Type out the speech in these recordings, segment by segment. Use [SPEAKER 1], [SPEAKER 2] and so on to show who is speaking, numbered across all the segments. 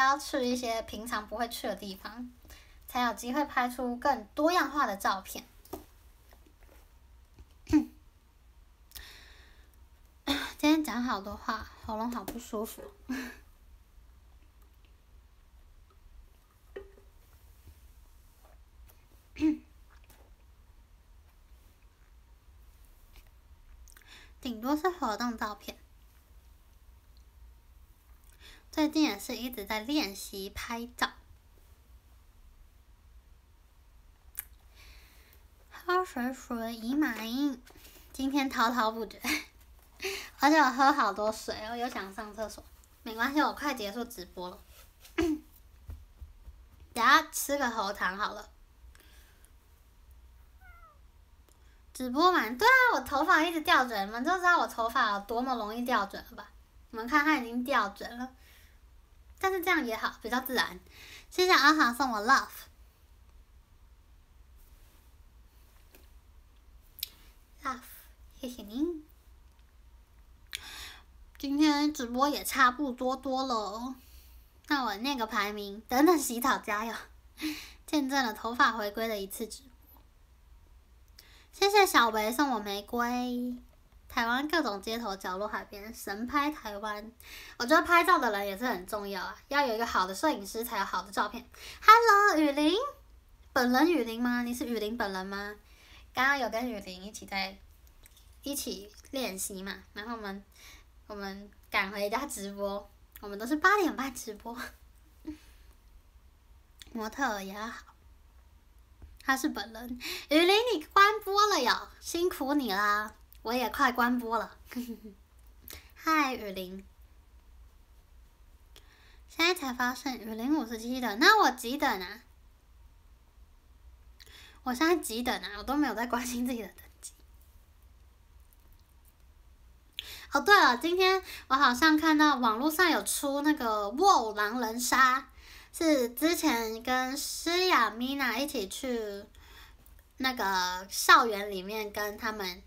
[SPEAKER 1] 要去一些平常不会去的地方，才有机会拍出更多样化的照片。今天讲好多话，喉咙好不舒服。顶多是活动照片。最近也是一直在练习拍照。喝水水姨妈音，今天滔滔不绝，而且我喝好多水，我又想上厕所。没关系，我快结束直播了。等下吃个喉糖好了。直播完，对啊，我头发一直掉枕，你们就知道我头发多么容易掉枕了吧？你们看，它已经掉枕了。但是这样也好，比较自然。谢谢阿航送我 love，love 谢谢您。今天直播也差不多多了，哦。看我那个排名。等等洗澡加油，见证了头发回归的一次直播。谢谢小维送我玫瑰。台湾各种街头、角落、海边神拍台湾。我觉得拍照的人也是很重要啊，要有一个好的摄影师才有好的照片。Hello，雨林，本人雨林吗？你是雨林本人吗？刚刚有跟雨林一起在一起练习嘛？然后我们我们赶回家直播，我们都是八点半直播。模特也好，他是本人雨林，你关播了哟，辛苦你啦。我也快关播了。嗨，雨林，现在才发现雨林五十七的，那我几等啊？我现在几等啊？我都没有在关心自己的等级。哦，对了，今天我好像看到网络上有出那个卧虎狼人杀，是之前跟诗雅、米娜一起去那个校园里面跟他们。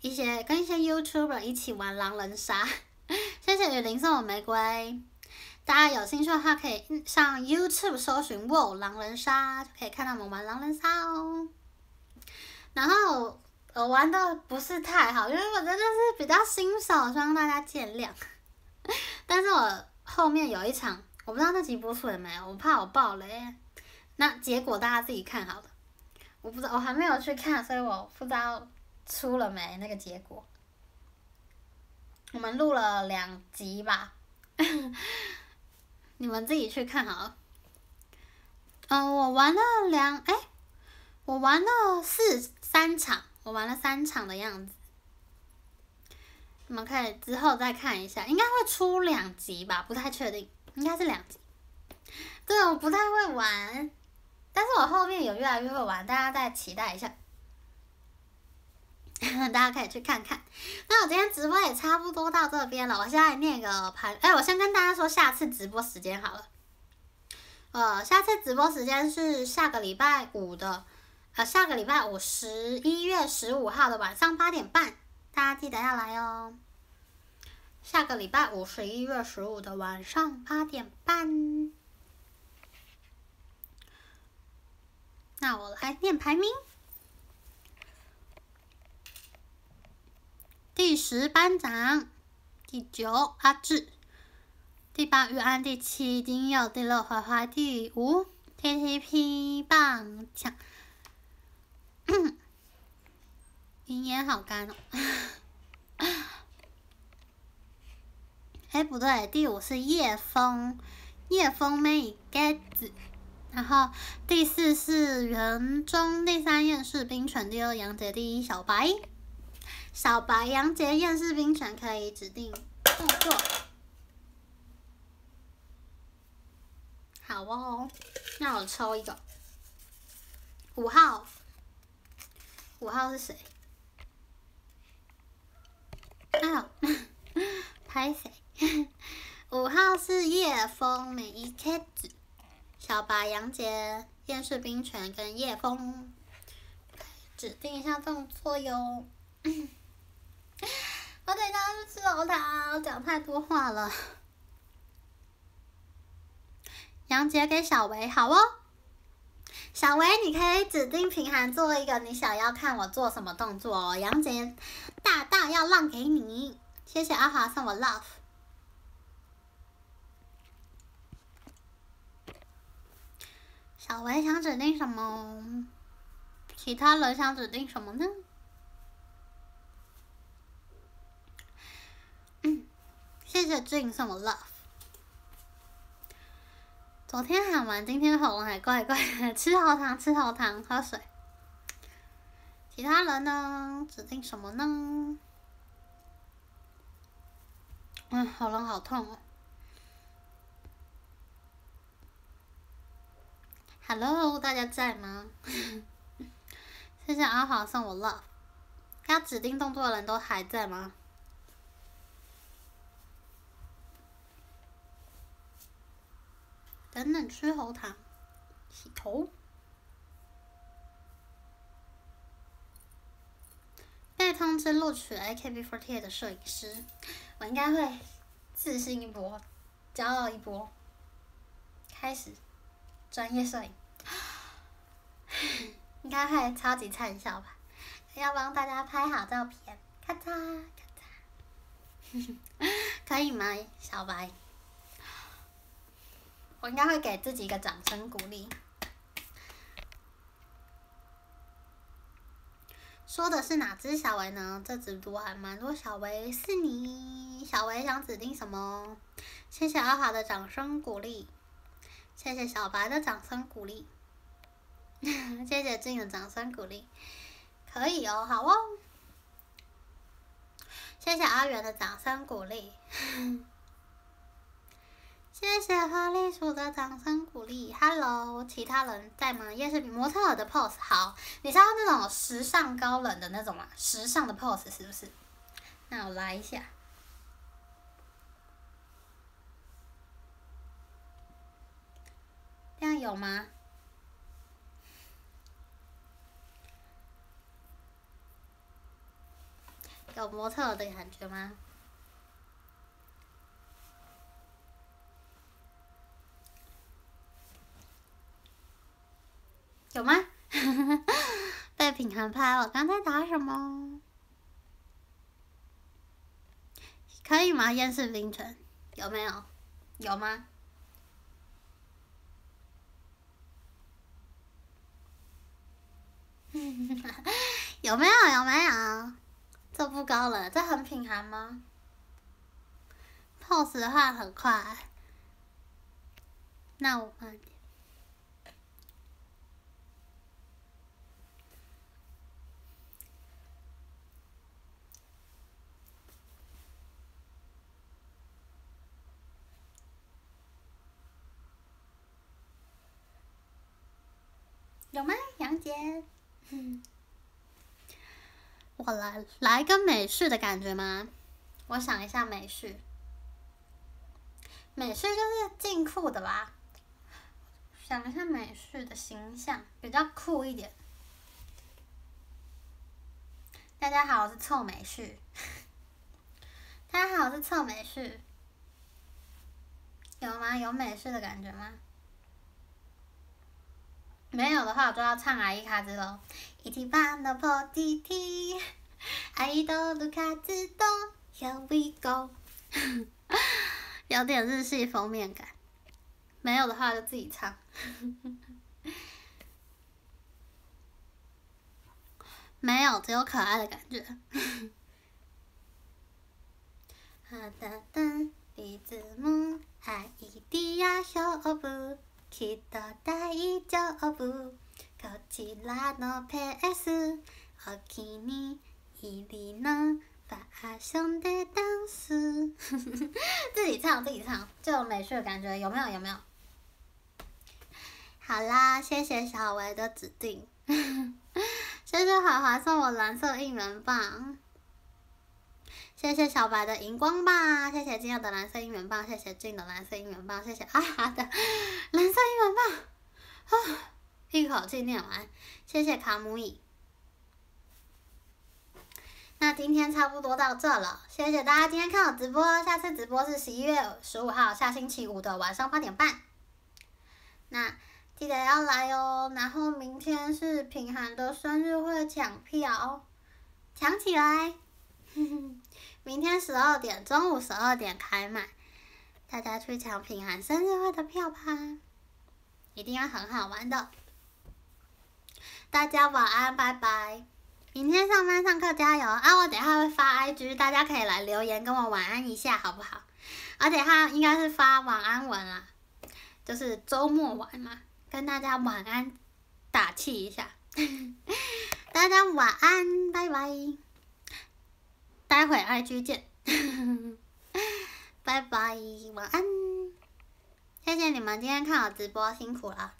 [SPEAKER 1] 一些跟一些 YouTuber 一起玩狼人杀，谢谢雨林送我玫瑰，大家有兴趣的话可以上 YouTube 搜寻“木偶狼人杀”，就可以看到我们玩狼人杀哦。然后我玩的不是太好，因为我真的是比较新手，希望大家见谅。但是我后面有一场，我不知道那集播出了没有，我怕我爆雷。那结果大家自己看好了，我不知道，我还没有去看，所以我不知道。出了没那个结果？我们录了两集吧，你们自己去看好。嗯，我玩了两哎，我玩了四三场，我玩了三场的样子。你们可以之后再看一下，应该会出两集吧？不太确定，应该是两集。对，我不太会玩，但是我后面有越来越会玩，大家再期待一下。大家可以去看看。那我今天直播也差不多到这边了，我现在念个排。哎，我先跟大家说下次直播时间好了。呃，下次直播时间是下个礼拜五的，呃，下个礼拜五十一月十五号的晚上八点半，大家记得要来哦。下个礼拜五十一月十五的晚上八点半。那我来念排名。第十班长，第九阿志，第八玉安，第七丁友，第六怀怀，第五 TTP 棒强，云烟好干哦。哎，不对，第五是叶枫，叶枫妹 get，然后第四是人中，第三任是冰泉，第二杨杰，第一小白。小白杨杰燕式冰拳可以指定动作，好哦，那我抽一个，五号，五号是谁？啊，拍谁？五号是叶枫，每一天子，小白杨杰燕式冰拳跟叶枫指定一下动作哟。我等一下去吃老我讲太多话了。杨杰给小维，好哦，小维，你可以指定平衡做一个你想要看我做什么动作哦。杨杰大大要让给你，谢谢阿华送我 love。小维想指定什么？其他人想指定什么呢？谢谢 j n 送我 Love。昨天喊完，今天喉咙还怪怪的，吃喉糖，吃喉糖，喝水。其他人呢？指定什么呢？嗯，喉咙好痛哦。Hello，大家在吗？谢谢阿华送我 Love。要指定动作的人都还在吗？等等吹喉糖，洗头。被通知录取 A K B forty e 的摄影师，我应该会自信一波，骄傲一波，开始专业摄影。应该会超级畅笑吧？要帮大家拍好照片，咔嚓咔嚓，可以吗，小白？我应该会给自己一个掌声鼓励。说的是哪只小维呢？这组还蛮多小维，是你小维想指定什么？谢谢阿华的掌声鼓励，谢谢小白的掌声鼓励，谢谢静的掌声鼓励，可以哦，好哦，谢谢阿元的掌声鼓励。谢谢花栗鼠的掌声鼓励，Hello，其他人在吗？也是模特儿的 pose，好，你是要那种时尚高冷的那种吗？时尚的 pose 是不是？那我来一下，这样有吗？有模特的感觉吗？有吗？被 品涵拍，我刚才打什么？可以吗？烟是冰城有没有？有吗？有没有？有没有？这不高了，这很平涵吗？pose 的话很快，那我们。有吗？杨姐，我来来个美式的感觉吗？我想一下美式，美式就是进酷的吧？想一下美式的形象，比较酷一点。大家好，我是臭美式。大家好，我是臭美式。有吗？有美式的感觉吗？没有的话，我就要唱阿姨卡子喽。一起办那破梯梯，阿姨的撸卡子多。Here we go，有点日系封面感。没有的话，就自己唱。没有，只有可爱的感觉。哒哒哒，李子梦，阿姨迪亚秀不？きっと大丈夫，こちらのペース、お気にいりのファッションでダンス，自己唱自己唱，这种美式的感觉有没有？有没有？好啦，谢谢小维的指定，谢谢海华送我蓝色一元棒。谢谢小白的荧光棒，谢谢静的蓝色应援棒，谢谢静的蓝色应援棒，谢谢啊哈的蓝色应援棒，啊，一口气念完，谢谢卡姆伊。那今天差不多到这了，谢谢大家今天看我直播，下次直播是十一月十五号下星期五的晚上八点半，那记得要来哦。然后明天是平寒的生日会抢票，抢起来！明天十二点，中午十二点开卖，大家去抢品安生日会的票吧，一定要很好玩的。大家晚安，拜拜。明天上班上课加油啊！我等下会发 IG，大家可以来留言跟我晚安一下，好不好？而且他应该是发晚安文了，就是周末晚嘛，跟大家晚安打气一下。大家晚安，拜拜。待会儿 IG 见，拜拜，晚安！谢谢你们今天看我直播，辛苦了。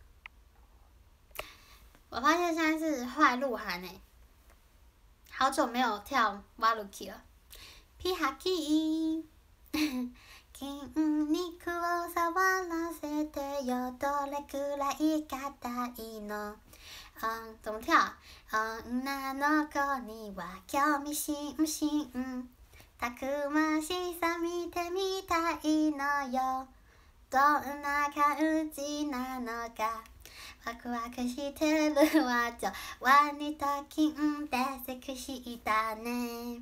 [SPEAKER 1] 我发现现在是坏鹿晗诶，好久没有跳 v a l k 了。皮哈キ筋肉を触らせてよどれくらい硬いの？嗯，怎么听？女の子には興味深し、たくましさ見てみたいのよ。どんな感じなのか、わくわくしているわと、わにときうで少しいたね。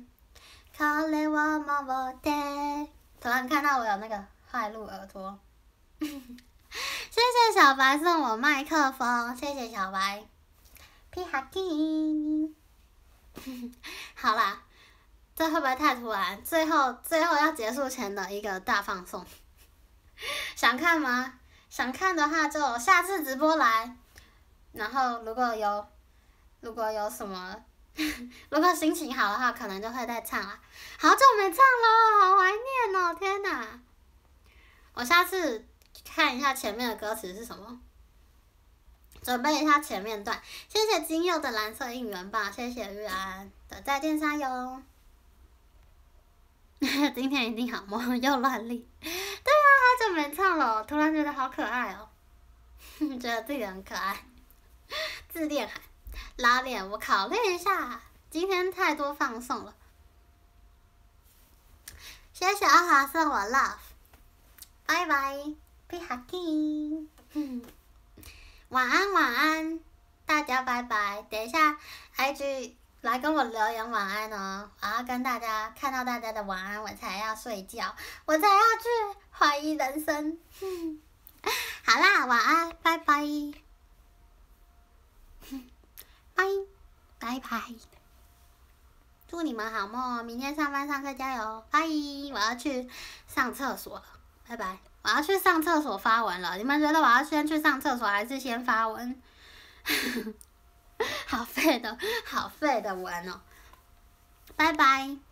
[SPEAKER 1] これを守って。突然看到我有那个坏路耳朵，谢谢小白送我麦克风，谢谢小白。皮哈肩，好啦，这会不会太突然？最后，最后要结束前的一个大放送，想看吗？想看的话就下次直播来。然后如果有，如果有什么，如果心情好的话，可能就会再唱了。好久没唱了，好怀念哦！天哪，我下次看一下前面的歌词是什么。准备一下前面段，谢谢金佑的蓝色应援棒，谢谢玉安，的再见扇哟。今天一定好梦又乱立，对啊，好久没唱了，突然觉得好可爱哦，觉得自己很可爱，自恋喊，拉练我考虑一下，今天太多放送了。谢谢阿哈送我 love，拜拜，别哈气。晚安，晚安，大家拜拜。等一下，IG 来跟我留言晚安哦。我要跟大家看到大家的晚安，我才要睡觉，我才要去怀疑人生。好啦，晚安，拜拜，拜拜拜拜，祝你们好梦。明天上班上课加油，拜。我要去上厕所了，拜拜。我要去上厕所发文了，你们觉得我要先去上厕所还是先发文？好废的，好废的文哦，拜拜。